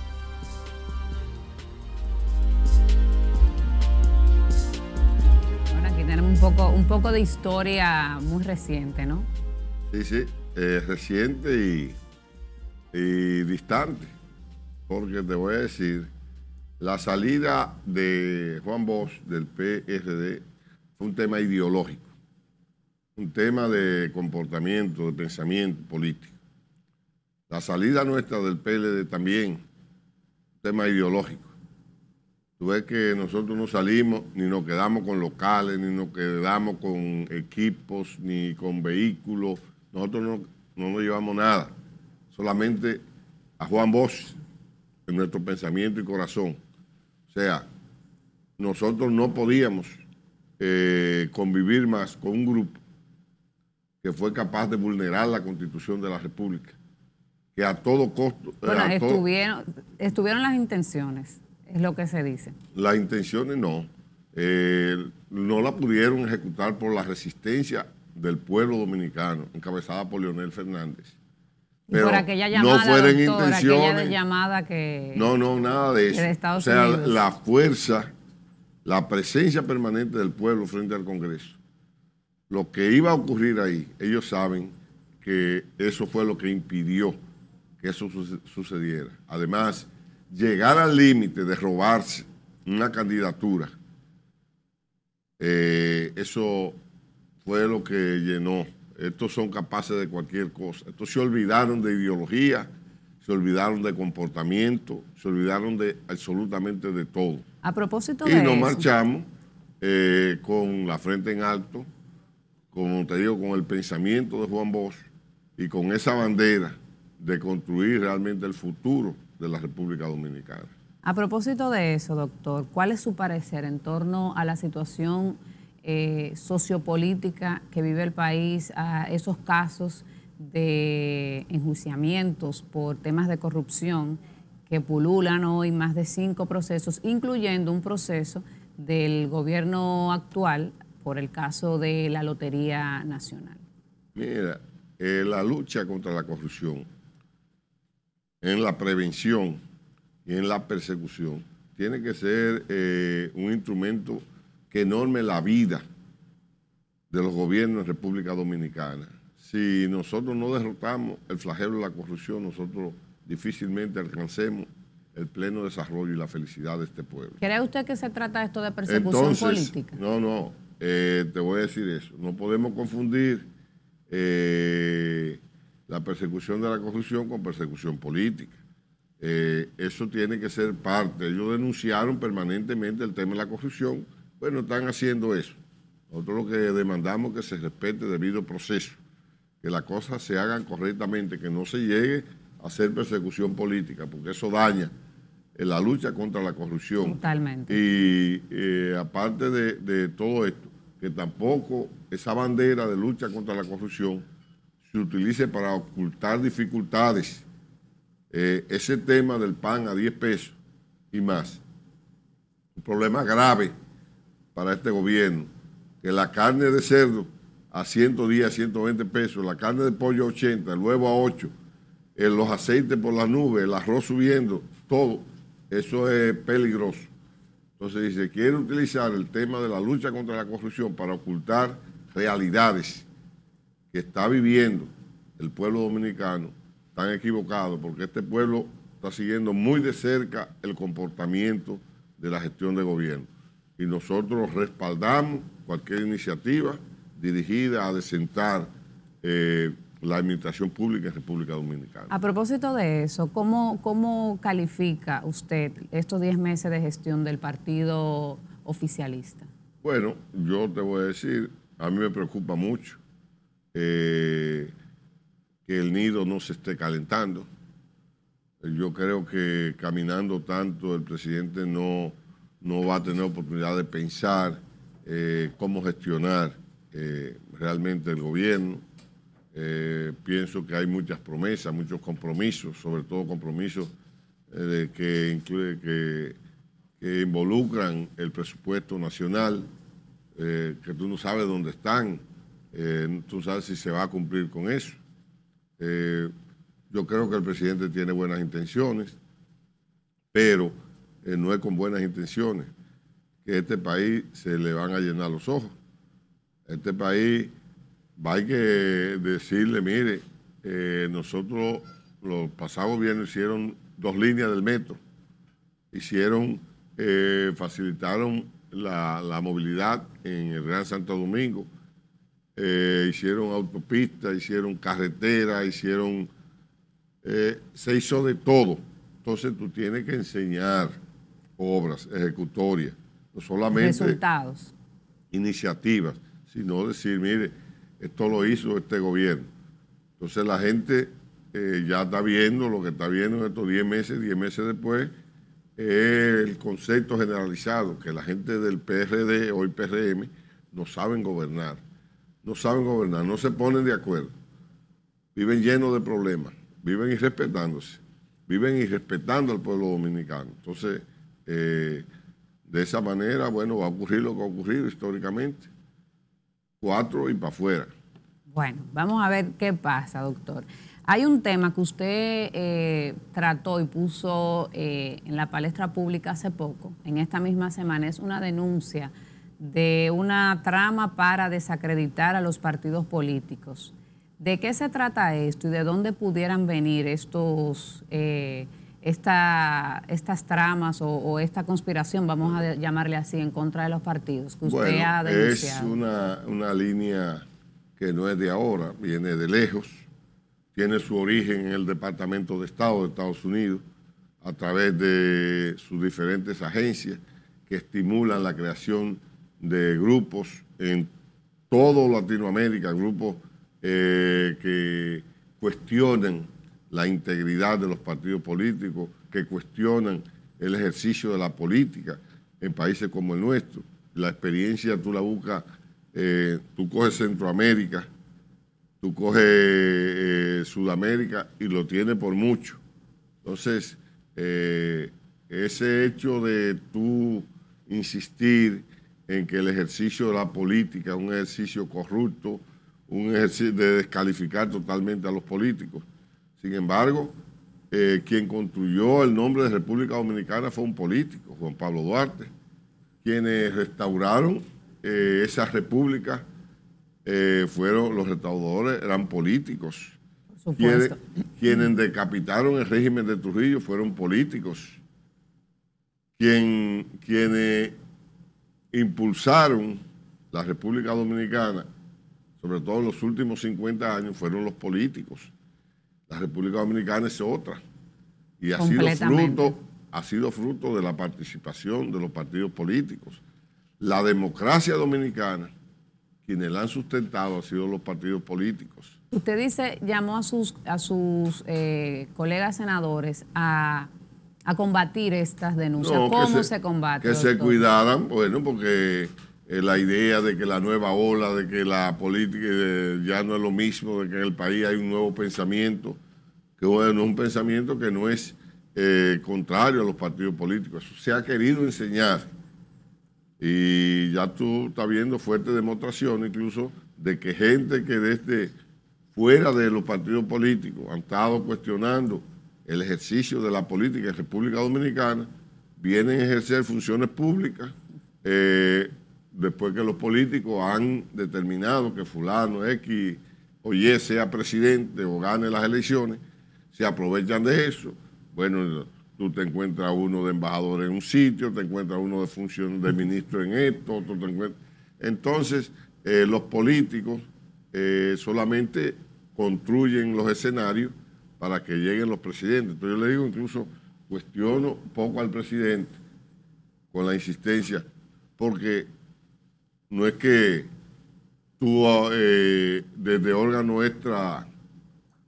un poco de historia muy reciente, ¿no? Sí, sí, eh, reciente y, distante, porque te voy a decir, la salida de Juan Bosch del PRD fue un tema ideológico, un tema de comportamiento, de pensamiento político. La salida nuestra del PLD también, un tema ideológico. Tú ves que nosotros no salimos, ni nos quedamos con locales, ni nos quedamos con equipos, ni con vehículos. Nosotros no, nos llevamos nada. Solamente a Juan Bosch, en nuestro pensamiento y corazón. O sea, nosotros no podíamos eh, convivir más con un grupo que fue capaz de vulnerar la constitución de la República, que a todo costo... Eh, bueno, estuvieron las intenciones. Es lo que se dice. Las intenciones no. Eh, no la pudieron ejecutar por la resistencia del pueblo dominicano, encabezada por Leonel Fernández. Pero no fueron intenciones. que. No, no, nada de eso. o sea, la fuerza, la presencia permanente del pueblo frente al Congreso. Lo que iba a ocurrir ahí, ellos saben que eso fue lo que impidió que eso sucediera. Además, llegar al límite de robarse una candidatura, eh, eso fue lo que llenó. Estos son capaces de cualquier cosa. Estos se olvidaron de ideología, se olvidaron de comportamiento, se olvidaron de absolutamente de todo. A propósito y nos marchamos eh, con la frente en alto, como te digo, con el pensamiento de Juan Bosch y con esa bandera de construir realmente el futuro de la República Dominicana. A propósito de eso, doctor, ¿cuál es su parecer en torno a la situación eh, sociopolítica que vive el país, a esos casos de enjuiciamientos por temas de corrupción que pululan hoy más de cinco procesos, incluyendo un proceso del gobierno actual por el caso de la Lotería Nacional? Mira, eh, la lucha contra la corrupción en la prevención y en la persecución tiene que ser eh, un instrumento que enorme la vida de los gobiernos en República Dominicana. Si nosotros no derrotamos el flagelo de la corrupción, nosotros difícilmente alcancemos el pleno desarrollo y la felicidad de este pueblo. ¿Cree usted que se trata esto de persecución política? No, no, eh, te voy a decir eso. No podemos confundir eh, la persecución de la corrupción con persecución política. Eh, eso tiene que ser parte. Ellos denunciaron permanentemente el tema de la corrupción. Bueno, están haciendo eso. Nosotros lo que demandamos es que se respete debido proceso, que las cosas se hagan correctamente, que no se llegue a hacer persecución política, porque eso daña la lucha contra la corrupción. Totalmente. Y eh, aparte de, de todo esto, que tampoco esa bandera de lucha contra la corrupción se utilice para ocultar dificultades. Eh, ese tema del pan a 10 pesos y más, un problema grave para este gobierno, que la carne de cerdo a 110, 120 pesos, la carne de pollo a 80, el huevo a 8, eh, los aceites por las nubes, el arroz subiendo, todo, eso es peligroso. Entonces dice, quiere utilizar el tema de la lucha contra la corrupción para ocultar realidades que está viviendo el pueblo dominicano están equivocados porque este pueblo está siguiendo muy de cerca el comportamiento de la gestión de gobierno. Y nosotros respaldamos cualquier iniciativa dirigida a desentar eh, la administración pública en República Dominicana. A propósito de eso, ¿cómo, cómo califica usted estos 10 meses de gestión del partido oficialista? Bueno, yo te voy a decir, a mí me preocupa mucho eh, que el nido no se esté calentando. Yo creo que caminando tanto el presidente no, no va a tener oportunidad de pensar eh, cómo gestionar eh, realmente el gobierno. pienso que hay muchas promesas, muchos compromisos, sobre todo compromisos que, incluye, que, involucran el presupuesto nacional, que tú no sabes dónde están eh, tú sabes si se va a cumplir con eso. Eh, yo creo que el presidente tiene buenas intenciones, pero eh, no es con buenas intenciones que este país se le van a llenar los ojos. Este país va que decirle, mire, nosotros los pasados viernes hicieron dos líneas del metro, hicieron, facilitaron la, la movilidad en el Real Santo Domingo eh, hicieron autopistas, hicieron carretera, hicieron... Eh, se hizo de todo. Entonces tú tienes que enseñar obras ejecutorias, no solamente Resultados. iniciativas, sino decir, mire, esto lo hizo este gobierno. Entonces la gente eh, ya está viendo lo que está viendo en estos 10 meses, 10 meses después, el concepto generalizado, que la gente del PRD, hoy PRM, no saben gobernar no saben gobernar, no se ponen de acuerdo, viven llenos de problemas, viven irrespetándose, viven irrespetando al pueblo dominicano. Entonces, eh, de esa manera, bueno, va a ocurrir lo que ha ocurrido históricamente, cuatro y para afuera. Bueno, vamos a ver qué pasa, doctor. Hay un tema que usted eh, trató y puso eh, en la palestra pública hace poco, en esta misma semana, es una denuncia de una trama para desacreditar a los partidos políticos. ¿De qué se trata esto y de dónde pudieran venir estos, eh, esta, estas tramas o, esta conspiración, vamos a llamarle así, en contra de los partidos usted ha denunciado? Es una, una línea que no es de ahora, viene de lejos, tiene su origen en el Departamento de Estado de Estados Unidos a través de sus diferentes agencias que estimulan la creación de grupos en todo Latinoamérica, grupos eh, que cuestionen la integridad de los partidos políticos, que cuestionan el ejercicio de la política en países como el nuestro. La experiencia tú la buscas, eh, tú coges Centroamérica, tú coges eh, Sudamérica y lo tienes por mucho. Entonces, ese hecho de tú insistir en que el ejercicio de la política es un ejercicio corrupto, un ejercicio de descalificar totalmente a los políticos. Sin embargo, eh, quien construyó el nombre de República Dominicana fue un político, Juan Pablo Duarte, quienes restauraron eh, esa república eh, fueron los restauradores, eran políticos. Quienes, decapitaron el régimen de Trujillo fueron políticos. Quien, quienes impulsaron la República Dominicana, sobre todo en los últimos 50 años, fueron los políticos. La República Dominicana es otra. Y ha sido fruto, ha sido fruto de la participación de los partidos políticos. La democracia dominicana, quienes la han sustentado han sido los partidos políticos. Usted dice, llamó a sus, a sus eh, colegas senadores a a combatir estas denuncias? ¿Cómo se, combate? Que se cuidaran, bueno, porque eh, la idea de que la nueva ola, de que la política eh, ya no es lo mismo, de que en el país hay un nuevo pensamiento, que bueno, un pensamiento que no es eh, contrario a los partidos políticos. se ha querido enseñar. Y ya tú estás viendo fuerte demostración incluso de que gente que desde fuera de los partidos políticos han estado cuestionando el ejercicio de la política en República Dominicana vienen a ejercer funciones públicas eh, después que los políticos han determinado que fulano X o Y sea presidente o gane las elecciones, se aprovechan de eso. Bueno, tú te encuentras uno de embajador en un sitio, te encuentras uno de función de ministro en esto, otro te Entonces, eh, los políticos eh, solamente construyen los escenarios para que lleguen los presidentes. Entonces yo le digo, incluso cuestiono poco al presidente con la insistencia, porque no es que tú eh, desde órgano extra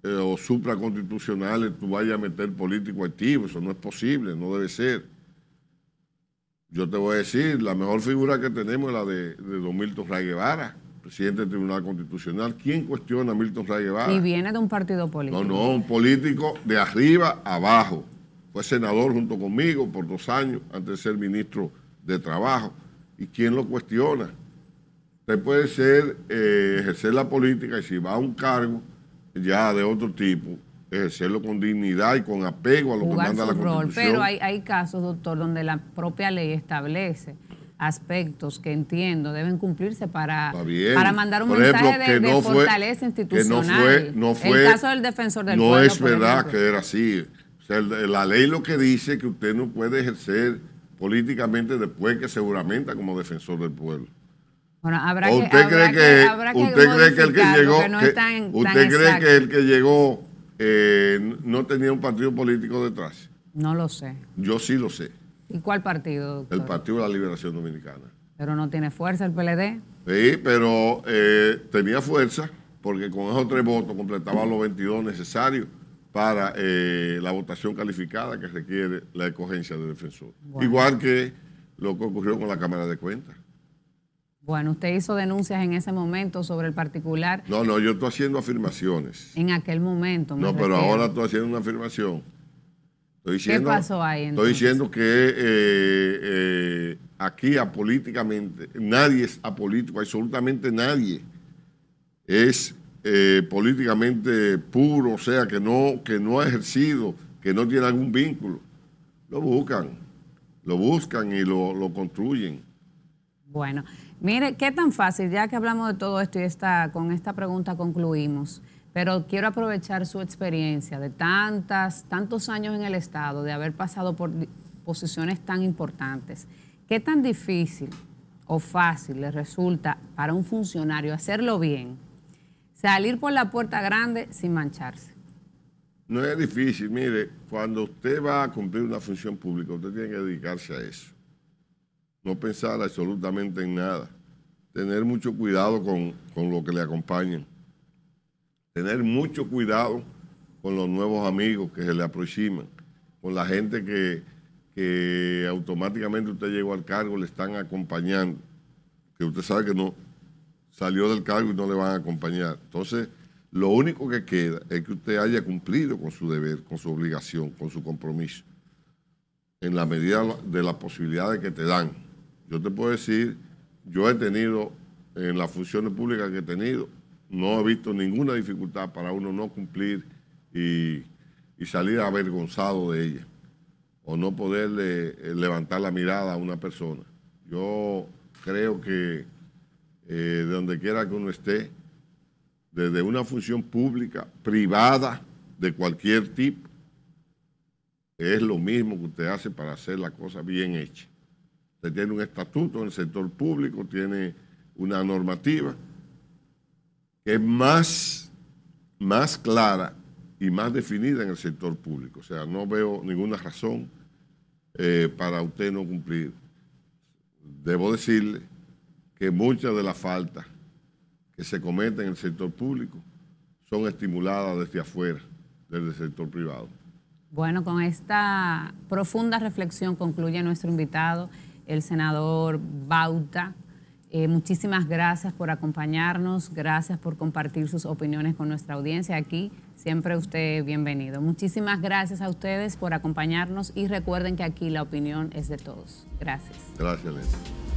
eh, o supraconstitucionales tú vayas a meter político activo, eso no es posible, no debe ser. Yo te voy a decir, la mejor figura que tenemos es la de, de Don Guevara presidente del Tribunal Constitucional. ¿Quién cuestiona a Milton Ray Guevara? Y viene de un partido político. No, no, un político de arriba abajo. Fue senador junto conmigo por dos años antes de ser ministro de Trabajo. ¿Y quién lo cuestiona? Usted puede ser, eh, ejercer la política y si va a un cargo ya de otro tipo, ejercerlo con dignidad y con apego a lo que manda la Constitución. Pero hay casos, doctor, donde la propia ley establece aspectos que entiendo deben cumplirse para, mandar un mensaje de, fortaleza institucional. el caso del defensor del pueblo. No es verdad que era así. la ley lo que dice es que usted no puede ejercer políticamente después que seguramente como defensor del pueblo. Bueno, habrá usted cree que, usted cree que el que llegó, usted cree que el que llegó eh, no tenía un partido político detrás. No lo sé. Yo sí lo sé. ¿Y cuál partido? El Partido de la Liberación Dominicana. Pero no tiene fuerza el PLD. Sí, pero eh, tenía fuerza porque con esos tres votos completaba los 22 necesarios para eh, la votación calificada que requiere la escogencia del defensor. Igual que lo que ocurrió con la Cámara de Cuentas. Bueno, usted hizo denuncias en ese momento sobre el particular. No, no, yo estoy haciendo afirmaciones. En aquel momento. Me no, pero ahora estoy haciendo una afirmación Estoy diciendo, ¿Qué pasó ahí? Estoy diciendo que eh, eh, aquí apolíticamente, nadie es apolítico, absolutamente nadie es eh, políticamente puro, o sea, que no, que no ha ejercido, que no tiene algún vínculo. Lo buscan, lo buscan y lo, lo construyen. Bueno, mire, qué tan fácil, ya que hablamos de todo esto y esta, con esta pregunta concluimos pero quiero aprovechar su experiencia de tantas, tantos años en el Estado, de haber pasado por posiciones tan importantes. ¿Qué tan difícil o fácil le resulta para un funcionario hacerlo bien? Salir por la puerta grande sin mancharse. No es difícil, mire, cuando usted va a cumplir una función pública, usted tiene que dedicarse a eso. No pensar absolutamente en nada. Tener mucho cuidado con, con lo que le acompañen tener mucho cuidado con los nuevos amigos que se le aproximan, con la gente que, automáticamente usted llegó al cargo, le están acompañando, que usted sabe que no salió del cargo y no le van a acompañar. Entonces, lo único que queda es que usted haya cumplido con su deber, con su obligación, con su compromiso, en la medida de las posibilidades que te dan. Yo te puedo decir, yo he tenido en las funciones públicas que he tenido, no he visto ninguna dificultad para uno no cumplir y, salir avergonzado de ella o no poderle eh, levantar la mirada a una persona. Yo creo que eh, de donde quiera que uno esté, desde una función pública, privada, de cualquier tipo, es lo mismo que usted hace para hacer la cosa bien hecha. Usted tiene un estatuto en el sector público, tiene una normativa que es más, más clara y más definida en el sector público. O sea, no veo ninguna razón eh, para usted no cumplir. Debo decirle que muchas de las faltas que se cometen en el sector público son estimuladas desde afuera, desde el sector privado. Bueno, con esta profunda reflexión concluye nuestro invitado, el senador Bauta eh, muchísimas gracias por acompañarnos, gracias por compartir sus opiniones con nuestra audiencia aquí. Siempre usted bienvenido. Muchísimas gracias a ustedes por acompañarnos y recuerden que aquí la opinión es de todos. Gracias. Gracias,